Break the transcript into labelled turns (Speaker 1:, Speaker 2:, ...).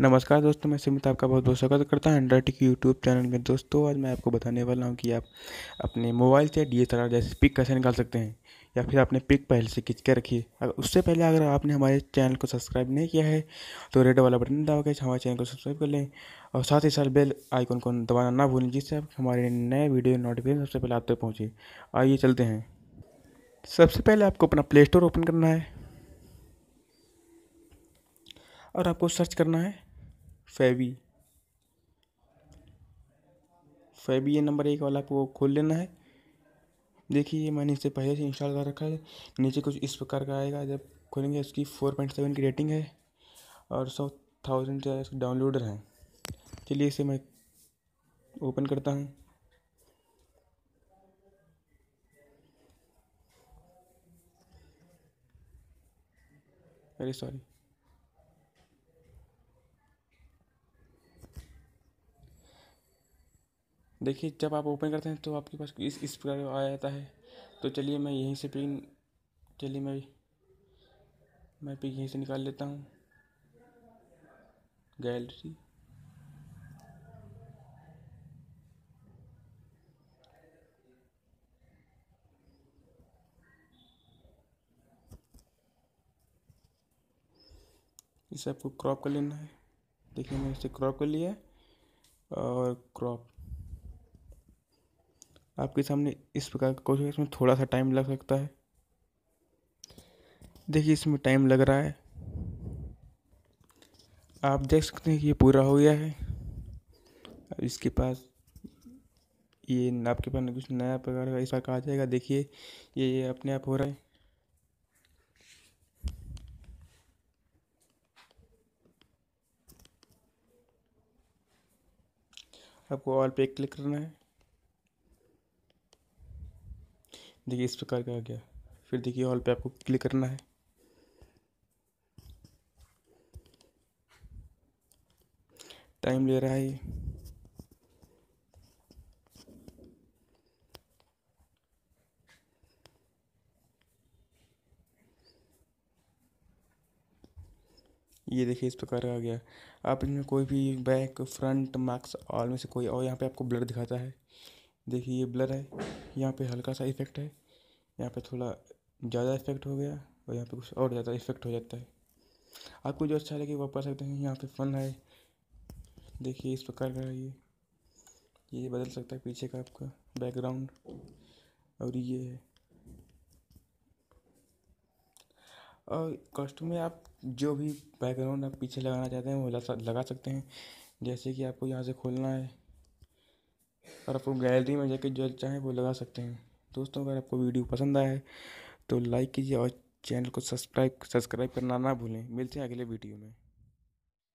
Speaker 1: नमस्कार दोस्तों मैं सुमित आपका बहुत बहुत स्वागत करता हूँ एंड्रॉइड के यूट्यूब चैनल में दोस्तों आज मैं आपको बताने वाला हूँ कि आप अपने मोबाइल से डी जैसे पिक कैसे निकाल सकते हैं या फिर आपने पिक पहले से खींच के रखी अगर उससे पहले अगर आपने हमारे चैनल को सब्सक्राइब नहीं किया है तो रेड वाला बटन दबा के हमारे चैनल को सब्सक्राइब कर लें और साथ ही साथ बेल आइकन को दबाना ना भूलें जिससे आप हमारे नए वीडियो नोटिफिकेशन सबसे पहले आप तक पहुँचे आइए चलते हैं सबसे पहले आपको अपना प्ले स्टोर ओपन करना है और आपको सर्च करना है फेवी फेवी ये नंबर एक वाला आपको खोल लेना है देखिए मैंने इसे पहले से इंस्टॉल कर रखा है नीचे कुछ इस प्रकार का आएगा जब खोलेंगे इसकी फोर पॉइंट सेवन की रेटिंग है और सौ थाउजेंड से डाउनलोडर हैं चलिए इसे मैं ओपन करता हूँ अरे सॉरी देखिए जब आप ओपन करते हैं तो आपके पास इस इस प्रकार आ जाता है तो चलिए मैं यहीं से पिन चलिए मैं मैं पिन यहीं से निकाल लेता हूँ गैलरी इसे आपको क्रॉप कर लेना है देखिए मैं इसे क्रॉप कर लिया और क्रॉप आपके सामने इस प्रकार का क्वेश्चन इसमें थोड़ा सा टाइम लग सकता है देखिए इसमें टाइम लग रहा है आप देख सकते हैं कि ये पूरा हो गया है अब इसके पास ये आपके पास कुछ नया प्रकार का इसका कहा जाएगा देखिए ये ये अपने आप हो रहा है आपको ऑल पे क्लिक करना है देखिए इस प्रकार का आ गया फिर देखिए ऑल पे आपको क्लिक करना है टाइम ले रहा है ये देखिए इस प्रकार आ गया आप इनमें कोई भी बैक फ्रंट मार्क्स ऑल में से कोई और यहाँ पे आपको ब्लड दिखाता है देखिए ये ब्लर है यहाँ पे हल्का सा इफ़ेक्ट है यहाँ पे थोड़ा ज़्यादा इफ़ेक्ट हो गया और यहाँ पे कुछ और ज़्यादा इफ़ेक्ट हो जाता है आपको जो अच्छा लगे वो आप कर सकते हैं यहाँ पे फन है देखिए इस प्रकार का ये ये बदल सकता है पीछे का आपका बैकग्राउंड और ये है और कॉस्ट्यूम में आप जो भी बैकग्राउंड आप पीछे लगाना चाहते हैं वो लगा सकते हैं जैसे कि आपको यहाँ से खोलना है और आप गैलरी में जाकर जो चाहें वो लगा सकते हैं दोस्तों अगर आपको वीडियो पसंद आए तो लाइक कीजिए और चैनल को सब्सक्राइब सब्सक्राइब करना ना भूलें मिलते हैं अगले वीडियो में